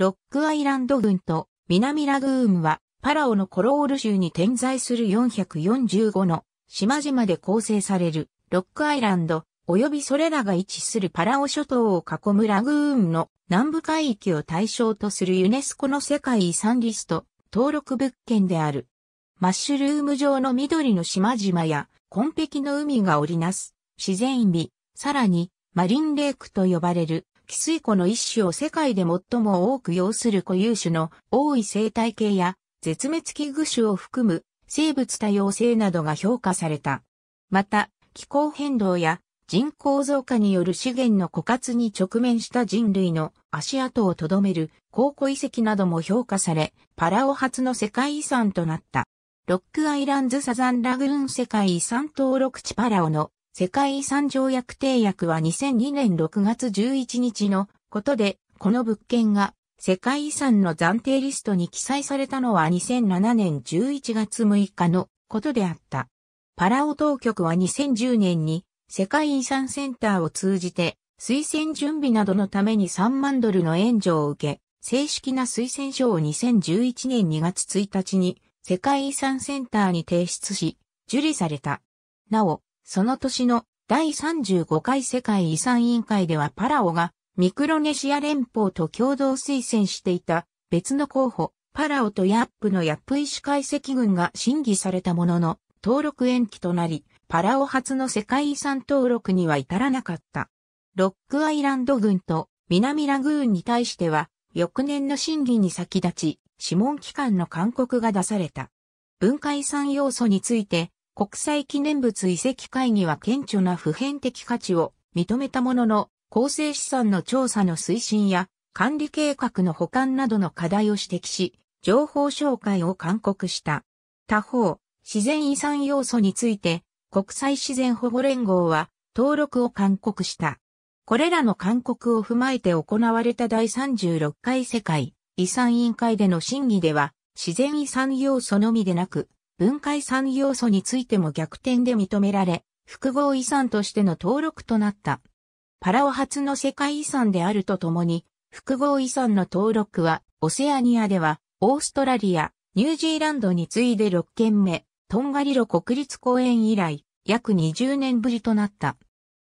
ロックアイランド群と南ラグーンはパラオのコロール州に点在する445の島々で構成されるロックアイランド及びそれらが位置するパラオ諸島を囲むラグーンの南部海域を対象とするユネスコの世界遺産リスト登録物件である。マッシュルーム状の緑の島々や紺碧の海が織りなす自然美、さらにマリンレイクと呼ばれる汽水湖の一種を世界で最も多く要する固有種の多い生態系や絶滅危惧種を含む生物多様性などが評価された。また、気候変動や人口増加による資源の枯渇に直面した人類の足跡を留める考古遺跡なども評価され、パラオ初の世界遺産となった。ロックアイランズサザンラグーン世界遺産登録地パラオの世界遺産条約締約は2002年6月11日のことで、この物件が世界遺産の暫定リストに記載されたのは2007年11月6日のことであった。パラオ当局は2010年に世界遺産センターを通じて推薦準備などのために3万ドルの援助を受け、正式な推薦書を2011年2月1日に世界遺産センターに提出し、受理された。なお、その年の第35回世界遺産委員会ではパラオがミクロネシア連邦と共同推薦していた別の候補、パラオとヤップのヤップ石解析群が審議されたものの登録延期となり、パラオ初の世界遺産登録には至らなかった。ロックアイランド軍と南ラグーンに対しては、翌年の審議に先立ち、諮問機関の勧告が出された。文化遺産要素について、国際記念物遺跡会議は顕著な普遍的価値を認めたものの、構成資産の調査の推進や管理計画の保管などの課題を指摘し、情報紹介を勧告した。他方、自然遺産要素について、国際自然保護連合は登録を勧告した。これらの勧告を踏まえて行われた第36回世界遺産委員会での審議では、自然遺産要素のみでなく、分解産要素についても逆転で認められ、複合遺産としての登録となった。パラオ初の世界遺産であるとともに、複合遺産の登録は、オセアニアでは、オーストラリア、ニュージーランドに次いで6件目、トンガリロ国立公園以来、約20年ぶりとなった。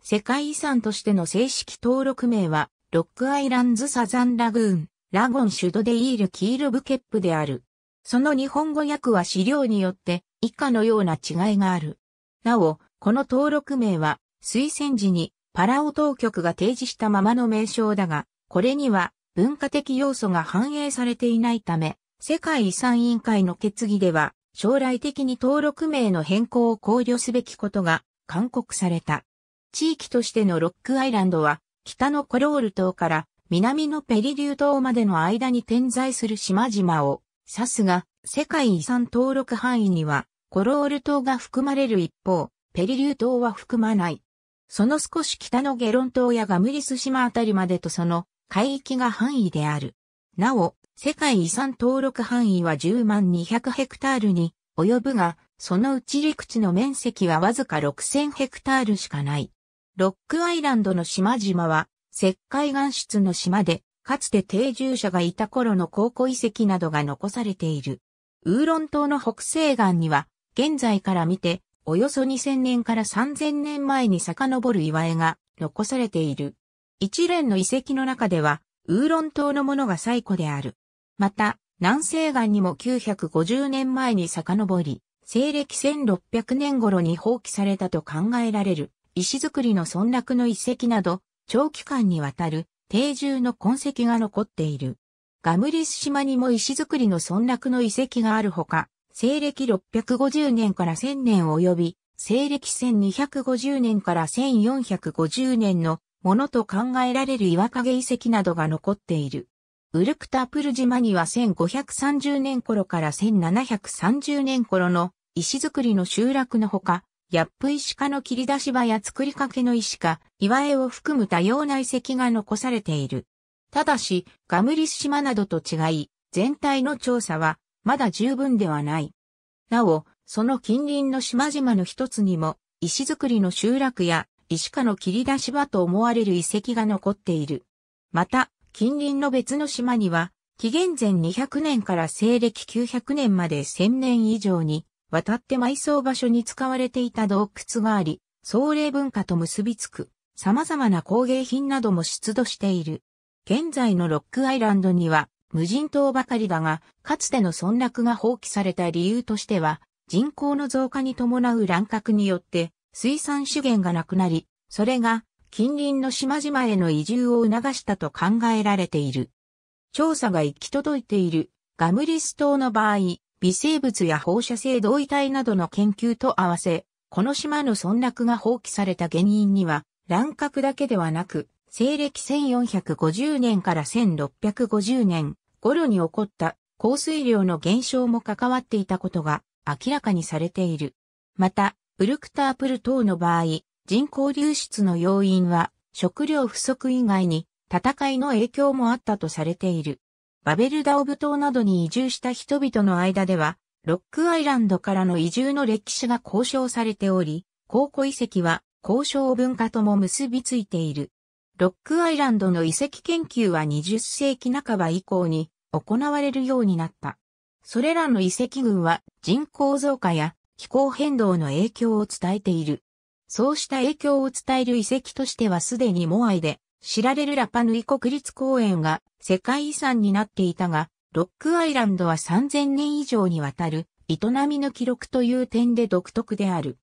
世界遺産としての正式登録名は、ロックアイランズサザンラグーン、ラゴンシュドデイールキールブケップである。その日本語訳は資料によって以下のような違いがある。なお、この登録名は推薦時にパラオ当局が提示したままの名称だが、これには文化的要素が反映されていないため、世界遺産委員会の決議では将来的に登録名の変更を考慮すべきことが勧告された。地域としてのロックアイランドは北のコロール島から南のペリリュー島までの間に点在する島々をさすが、世界遺産登録範囲には、コロール島が含まれる一方、ペリリュー島は含まない。その少し北のゲロン島やガムリス島あたりまでとその海域が範囲である。なお、世界遺産登録範囲は10万200ヘクタールに及ぶが、そのうち陸地の面積はわずか6000ヘクタールしかない。ロックアイランドの島々は、石灰岩質の島で、かつて定住者がいた頃の考古遺跡などが残されている。ウーロン島の北西岸には、現在から見て、およそ2000年から3000年前に遡る岩絵が残されている。一連の遺跡の中では、ウーロン島のものが最古である。また、南西岸にも950年前に遡り、西暦1600年頃に放棄されたと考えられる、石造りの村落の遺跡など、長期間にわたる定住の痕跡が残っている。ガムリス島にも石造りの村落の遺跡があるほか、西暦650年から1000年及び、西暦1250年から1450年のものと考えられる岩陰遺跡などが残っている。ウルクタプル島には1530年頃から1730年頃の石造りの集落のほか、ヤップ石化の切り出し場や作りかけの石化、岩絵を含む多様な遺跡が残されている。ただし、ガムリス島などと違い、全体の調査は、まだ十分ではない。なお、その近隣の島々の一つにも、石造りの集落や、石化の切り出し場と思われる遺跡が残っている。また、近隣の別の島には、紀元前200年から西暦900年まで1000年以上に渡って埋葬場所に使われていた洞窟があり、壮霊文化と結びつく、様々な工芸品なども出土している。現在のロックアイランドには、無人島ばかりだが、かつての村落が放棄された理由としては、人口の増加に伴う乱獲によって、水産資源がなくなり、それが近隣の島々への移住を促したと考えられている。調査が行き届いているガムリス島の場合、微生物や放射性同位体などの研究と合わせ、この島の村落が放棄された原因には、乱獲だけではなく、西暦1450年から1650年頃に起こった降水量の減少も関わっていたことが明らかにされている。また、ウルクタープル等の場合、人口流出の要因は食料不足以外に戦いの影響もあったとされている。バベルダオブ島などに移住した人々の間では、ロックアイランドからの移住の歴史が交渉されており、考古遺跡は交渉文化とも結びついている。ロックアイランドの遺跡研究は20世紀半ば以降に行われるようになった。それらの遺跡群は人口増加や気候変動の影響を伝えている。そうした影響を伝える遺跡としてはすでにモアイで知られるラパヌイ国立公園が世界遺産になっていたが、ロックアイランドは3000年以上にわたる営みの記録という点で独特である。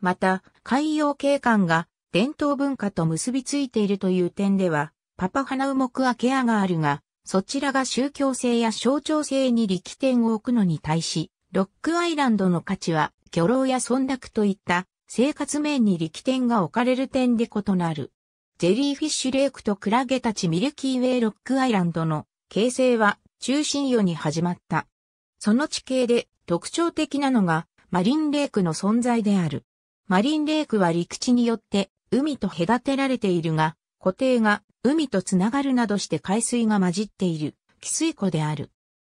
また、海洋景観が伝統文化と結びついているという点では、パパハナウモクアケアがあるが、そちらが宗教性や象徴性に力点を置くのに対し、ロックアイランドの価値は、漁労や村落といった生活面に力点が置かれる点で異なる。ジェリーフィッシュレイクとクラゲたちミルキーウェイロックアイランドの形成は中心世に始まった。その地形で特徴的なのがマリンレイクの存在である。マリンレイクは陸地によって海と隔てられているが、湖底が海とつながるなどして海水が混じっている汽水湖である。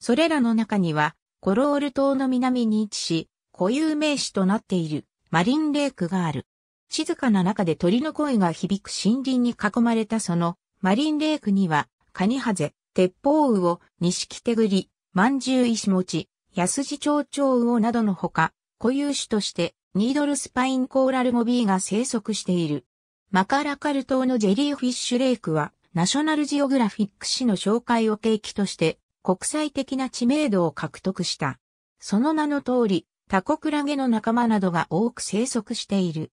それらの中にはコロール島の南に位置し、固有名詞となっているマリンレイクがある。静かな中で鳥の声が響く森林に囲まれたその、マリンレイクには、カニハゼ、鉄砲魚、イシモチ、ヤスジチョウチョウウオなどのほか、固有種として、ニードルスパインコーラルモビーが生息している。マカラカル島のジェリーフィッシュレイクは、ナショナルジオグラフィック誌の紹介を契機として、国際的な知名度を獲得した。その名の通り、タコクラゲの仲間などが多く生息している。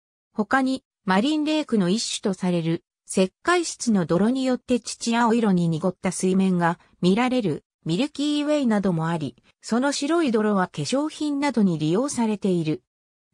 他に、マリンレークの一種とされる、石灰質の泥によって土青色に濁った水面が見られるミルキーウェイなどもあり、その白い泥は化粧品などに利用されている。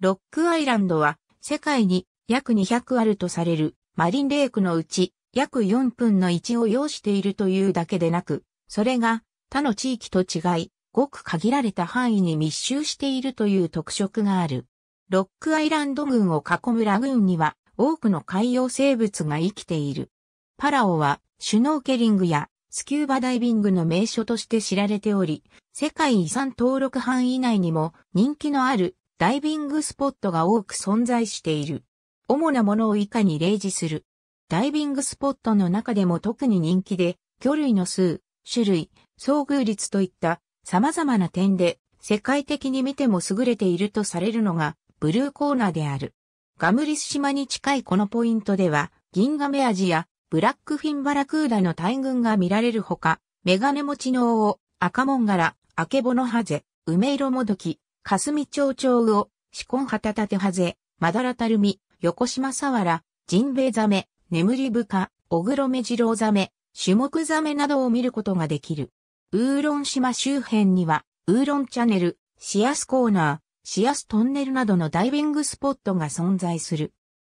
ロックアイランドは世界に約200あるとされるマリンレークのうち約4分の1を要しているというだけでなく、それが他の地域と違い、ごく限られた範囲に密集しているという特色がある。ロックアイランド群を囲むラグーンには多くの海洋生物が生きている。パラオはシュノーケリングやスキューバダイビングの名所として知られており、世界遺産登録範囲内にも人気のあるダイビングスポットが多く存在している。主なものを以下に例示する。ダイビングスポットの中でも特に人気で、魚類の数、種類、遭遇率といった様々な点で世界的に見ても優れているとされるのがブルーコーナーである。ガムリス島に近いこのポイントでは、銀ンガメアジやブラックフィンバラクーダの大群が見られるほか、メガネ持ちの王、赤モンガラ、アケボノハゼ、梅色もどき、カスミチョウチョウオ、シコンハタタテハゼ、マダラタルミ、ヨコシマサワラ、ジンベエザメ、ネムリブカ、オグロメジロウザメ、シュモクザメなどを見ることができる。ウーロン島周辺には、ウーロンチャンネル、シアスコーナー、シアストンネルなどのダイビングスポットが存在する。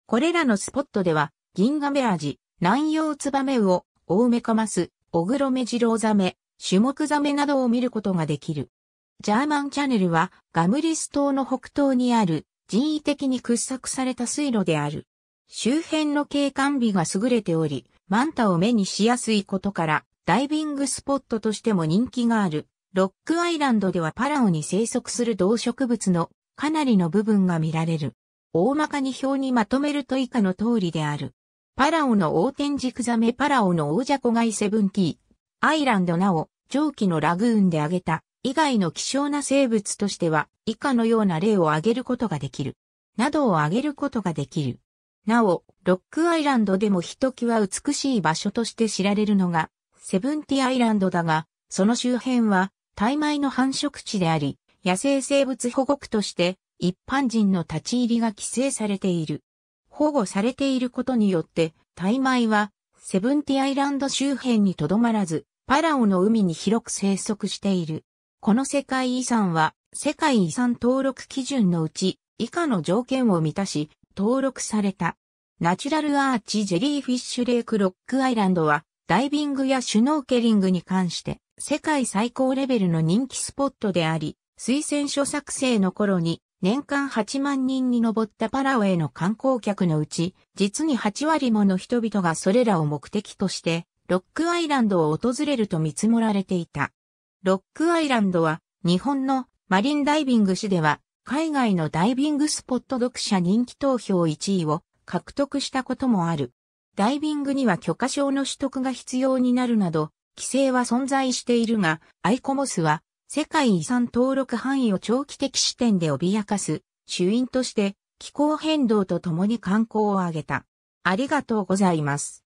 これらのスポットでは、銀亀味、南洋ツバメウオ、オウメカマス、オグロメジロウザメ、シュモクザメなどを見ることができる。ジャーマンチャネルはガムリス島の北東にある人為的に掘削された水路である。周辺の景観美が優れており、マンタを目にしやすいことからダイビングスポットとしても人気があるロックアイランドではパラオに生息する動植物のかなりの部分が見られる。大まかに表にまとめると以下の通りである。パラオの大天軸ザメパラオの王者子イ。セブンティー。アイランドなお、上記のラグーンで挙げた以外の希少な生物としては以下のような例を挙げることができる。などを挙げることができる。なお、ロックアイランドでもひときわ美しい場所として知られるのが、セブンティアイランドだが、その周辺は大米の繁殖地であり、野生生物保護区として一般人の立ち入りが規制されている。保護されていることによって、大米はセブンティアイランド周辺にとどまらず、パラオの海に広く生息している。この世界遺産は、世界遺産登録基準のうち、以下の条件を満たし、登録された。ナチュラルアーチジェリーフィッシュレイクロックアイランドは、ダイビングやシュノーケリングに関して、世界最高レベルの人気スポットであり、推薦書作成の頃に年間8万人に上ったパラオへの観光客のうち、実に8割もの人々がそれらを目的として、ロックアイランドを訪れると見積もられていた。ロックアイランドは、日本のマリンダイビング誌では、海外のダイビングスポット読者人気投票1位を獲得したこともある。ダイビングには許可証の取得が必要になるなど、規制は存在しているが、アイコモスは、世界遺産登録範囲を長期的視点で脅かす、主因として、気候変動とともに観光を挙げた。ありがとうございます。